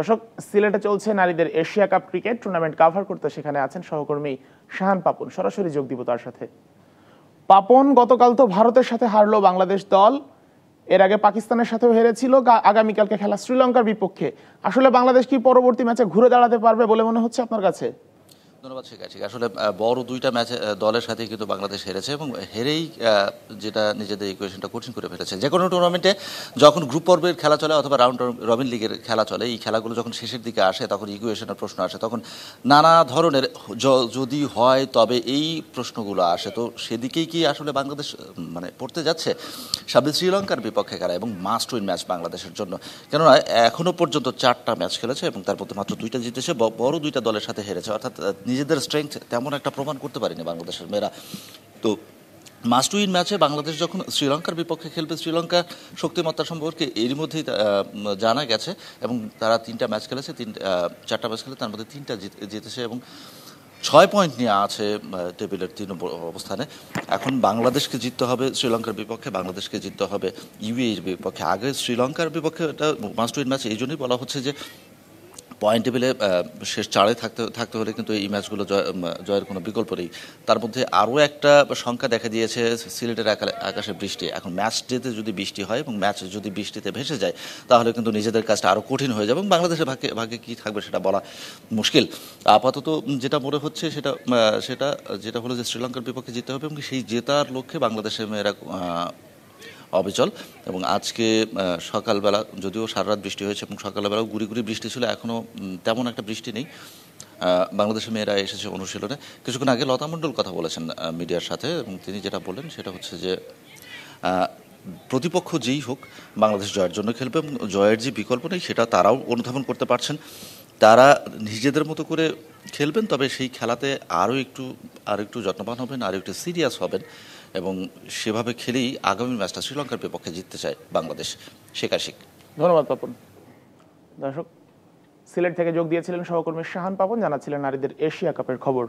দর্শক সিলেটে চলছে নারীদের Asia cup cricket tournament cover করতে সেখানে আছেন সহকর্মী শাহান পাপন সরাসরি যোগ দিব তার সাথে পাপন গতকাল তো ভারতের সাথে হারলো বাংলাদেশ দল এর আগে পাকিস্তানের সাথেও হেরেছিল আগামীকালকে খেলা শ্রীলঙ্কার বিপক্ষে আসলে বাংলাদেশ কি পরবর্তী ম্যাচে ঘুরে দাঁড়াতে পারবে বলে মনে হচ্ছে আপনার কাছে ধন্যবাদ শেখ আশিক আসলে বড় দুইটা ম্যাচে দলের সাথে কিন্তু বাংলাদেশ হেরেছে এবং হেরেই যেটা নিজেদের ইকুয়েশনটা কঠিন করে ফেলেছে যে কোনো টুর্নামেন্টে যখন গ্রুপ পর্বের খেলা চলে অথবা রাউন্ড রবিন লিগের খেলা চলে এই খেলাগুলো যখন শেষের দিকে আসে তখন ইকুয়েশনের প্রশ্ন আসে তখন নানা ধরনের যদি হয় তবে এই প্রশ্নগুলো আসে তো সেদিকেই কি আসলে বাংলাদেশ মানে পড়তে যাচ্ছে সাবি শ্রীলঙ্কার বিপক্ষে খেলা এবং মাস্ট উইন ম্যাচ বাংলাদেশের জন্য কেননা এখনও পর্যন্ত চারটা ম্যাচ খেলেছে এবং তার মধ্যে মাত্র দুইটা জিতেছে বড় দুইটা দলের সাথে হেরেছে অর্থাৎ নিজেদের স্ট্রেংথ তেমন একটা প্রমাণ করতে পারেনি বাংলাদেশের মেয়েরা তো মাস্ট উইন ম্যাচে বাংলাদেশ যখন শ্রীলঙ্কার বিপক্ষে খেলবে শ্রীলঙ্কা শক্তিমত্তা সম্পর্কে এরই মধ্যেই জানা গেছে এবং তারা তিনটা ম্যাচ খেলেছে তিন চারটা ম্যাচ খেলে তার মধ্যে তিনটা জিতেছে এবং ছয় পয়েন্ট নিয়ে আছে টেবিলের তিন অবস্থানে এখন বাংলাদেশকে জিততে হবে শ্রীলঙ্কার বিপক্ষে বাংলাদেশকে জিততে হবে ইউএর বিপক্ষে আগে শ্রীলঙ্কার বিপক্ষে এটা মাস্ট উইন ম্যাচ এই জন্যই বলা হচ্ছে যে পয়েন্ট টেবিলে শেষ চারে থাকতে থাকতে হলে কিন্তু এই ম্যাচগুলো জয় জয়ের কোনো বিকল্প নেই তার মধ্যে আরও একটা সংখ্যা দেখা দিয়েছে সিলেটের আকাশে বৃষ্টি এখন ম্যাচ ডেতে যদি বৃষ্টি হয় এবং ম্যাচ যদি বৃষ্টিতে ভেসে যায় তাহলে কিন্তু নিজেদের কাজটা আরও কঠিন হয়ে যাবে এবং বাংলাদেশের ভাগ্যে ভাগ্যে কী থাকবে সেটা বলা মুশকিল আপাতত যেটা মনে হচ্ছে সেটা সেটা যেটা হলো যে শ্রীলঙ্কার বিপক্ষে জিততে হবে এবং সেই জেতার লক্ষ্যে বাংলাদেশের মেয়েরা অবিচল এবং আজকে সকালবেলা যদিও সারারাত বৃষ্টি হয়েছে এবং সকালবেলাও গুড়ি গুড়ি বৃষ্টি ছিল এখনও তেমন একটা বৃষ্টি নেই বাংলাদেশের মেয়েরা এসেছে অনুশীলনে কিছুক্ষণ আগে লতা মণ্ডল কথা বলেছেন মিডিয়ার সাথে এবং তিনি যেটা বললেন সেটা হচ্ছে যে প্রতিপক্ষ যেই হোক বাংলাদেশ জয়ের জন্য খেলবে এবং জয়ের যে বিকল্প নেই সেটা তারাও অনুধাবন করতে পারছেন তারা নিজেদের মতো করে খেলবেন তবে সেই খেলাতে আরও একটু আরও একটু যত্নবান হবেন আরও একটু সিরিয়াস হবেন এবং সেভাবে খেলেই আগামী ম্যাচটা শ্রীলঙ্কার বিপক্ষে জিততে চায় বাংলাদেশ আশিক ধন্যবাদ পাপন দর্শক সিলেট থেকে যোগ দিয়েছিলেন সহকর্মী শাহান পাপন জানাচ্ছিলেন নারীদের এশিয়া কাপের খবর